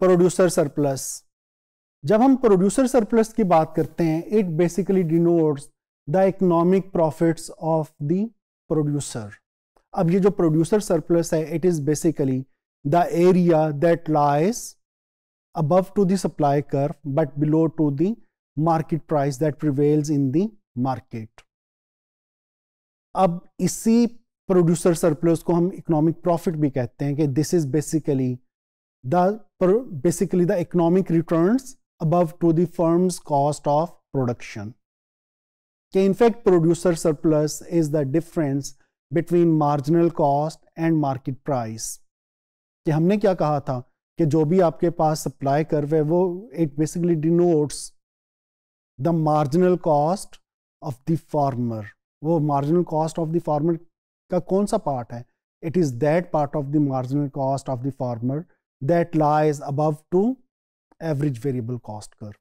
Producer surplus जब हम producer surplus की बात करते हैं it basically denotes the economic profits of the producer अब ये जो प्रोड्यूसर सरप्लस है it is basically the area that lies above to the supply curve but below to the market price that prevails in अब इसी producer surplus को हम economic profit भी कहते हैं कि this is basically the basically the economic returns above to the firm's cost of production. Okay, in fact, producer surplus is the difference between marginal cost and market price. ki humne kya kaha tha ki jo bhi aapke paas supply curve hai wo it basically denotes the marginal cost of the farmer wo marginal cost of the farmer ka kaun sa part hai it is that part of the marginal cost of the farmer that lies above to average variable cost curve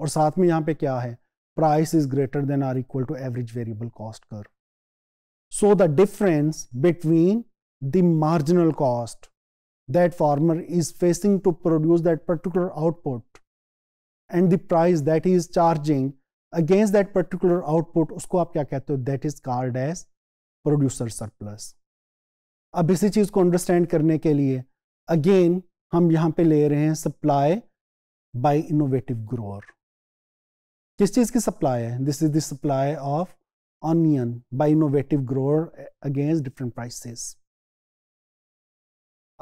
और साथ में यहाँ पे क्या है price is greater than or equal to average variable cost curve so the difference between the marginal cost that farmer is facing to produce that particular output and the price that he is charging against that particular output उसको आप क्या कहते हो that is called as producer surplus अब इसी चीज को understand करने के लिए अगेन हम यहां पे ले रहे हैं सप्लाई बाय इनोवेटिव ग्रोअर किस चीज़ की सप्लाई है this is the supply of onion by innovative grower against different prices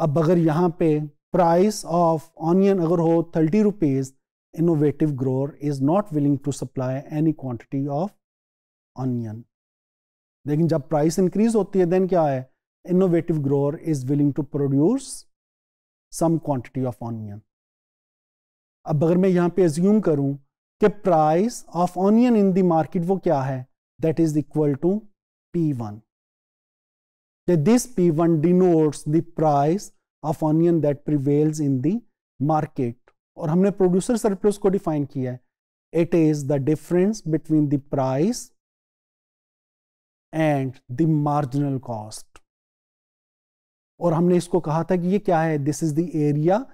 अब अगर यहां पे प्राइस ऑफ ऑनियन अगर हो thirty rupees innovative grower is not willing to supply any quantity of onion लेकिन जब प्राइस इंक्रीज होती है देन क्या है innovative grower is willing to produce some quantity of onion अब अगर मैं यहां पे एज्यूम करूं कि price of onion in the market वो क्या है that is equal to P one this P one denotes the price of onion that prevails in the market और हमने प्रोड्यूसर सरप्लस को डिफाइन किया है it is the difference between the price and the marginal cost और हमने इसको कहा था कि ये क्या है this is the area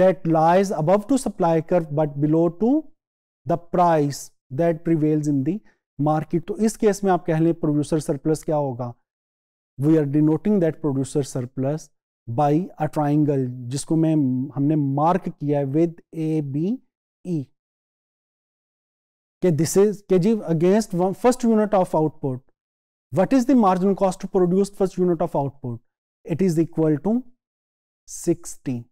that lies above to supply curve but below to the price that prevails in the market तो इस केस में आप कह लें प्रोड्यूसर सरप्लस क्या होगा we are denoting that producer surplus by a triangle जिसको मैं हमने मार्क किया है विद ए बी ई के this is K G against first unit of output what is the margin cost to produce first unit of output it is equal to sixty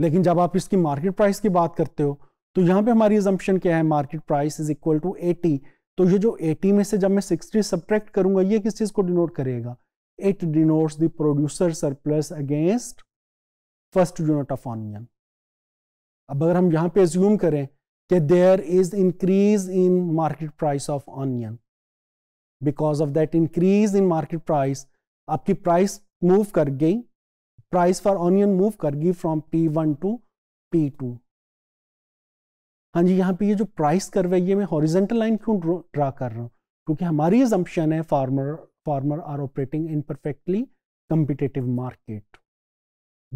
लेकिन जब आप इसकी मार्केट प्राइस की बात करते हो तो यहां पे हमारी एजम्पन क्या है market price is equal to eighty तो ये जो 80 में से जब मैं 60 सब्ट्रैक्ट करूंगा ये किस चीज को डिनोट करेगा it denote the producer surplus against first unit of onion अब अगर हम यहां पे एज्यूम करें कि there is increase in market price of onion because of that increase in market price आपकी प्राइस मूव कर गई प्राइस फॉर ऑनियन मूव कर गई from P one to P two हाँ जी यहाँ पे ये जो प्राइस कर रही है मैं हॉरिजेंटल लाइन क्यों ड्रा कर रहा हूँ क्योंकि हमारी जम्पशन है farmer farmer are operating in perfectly competitive market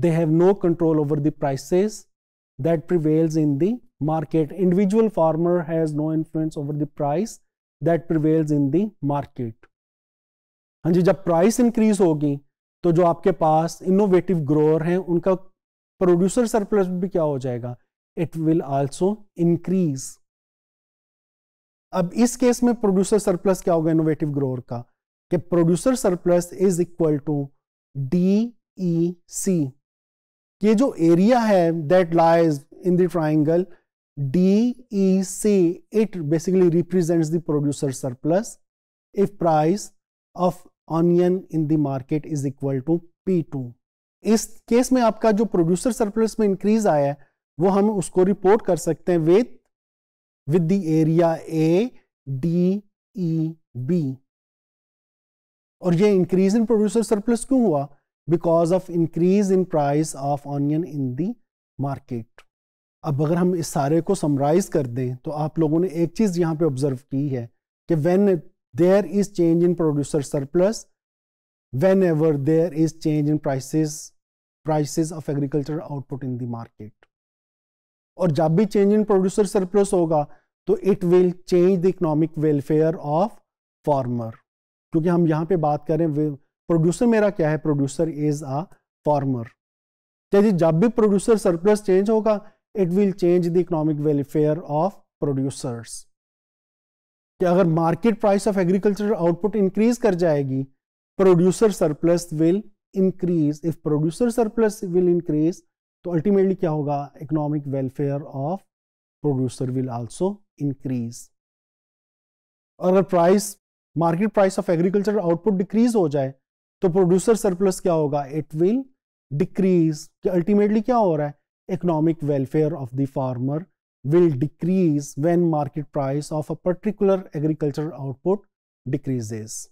they have no control over the prices that prevails in the market individual farmer has no influence over the price that prevails in the market हाँ जी जब price increase होगी तो जो आपके पास innovative grower हैं उनका producer surplus भी क्या हो जाएगा इट विल आल्सो इंक्रीज अब इस केस में प्रोड्यूसर सरप्लस क्या होगा इनोवेटिव ग्रोअर का कि producer surplus is equal to D E C ये जो एरिया है that lies in triangle D E C it basically represents the producer surplus if price of onion in the market is equal to P two इस case में आपका जो producer surplus में increase आया है वो हम उसको रिपोर्ट कर सकते हैं with with the area A D E B और ये इंक्रीज इन प्रोड्यूसर सरप्लस क्यों हुआ because of increase in price of onion in the market अब अगर हम इस सारे को समराइज कर दें तो आप लोगों ने एक चीज़ यहां पे ऑब्जर्व की है कि when there is change in producer surplus whenever there is change in prices prices of agricultural output in the market और जब भी change in producer surplus होगा तो it will change the economic welfare of farmer क्योंकि हम यहाँ पे बात करें प्रोड्यूसर मेरा क्या है प्रोड्यूसर इज अ फार्मर यदि जब भी प्रोड्यूसर सरप्लस चेंज होगा it will change the economic welfare of producers कि अगर market price of agriculture output increase कर जाएगी producer surplus will increase if producer surplus will increase तो अल्टीमेटली क्या होगा economic welfare of producer will also increase अगर price market price of agriculture output decrease हो जाए तो प्रोड्यूसर सरप्लस क्या होगा इट विल डिक्रीज कि अल्टीमेटली क्या हो रहा है economic welfare of the farmer will decrease when market price of a particular agricultural output decreases.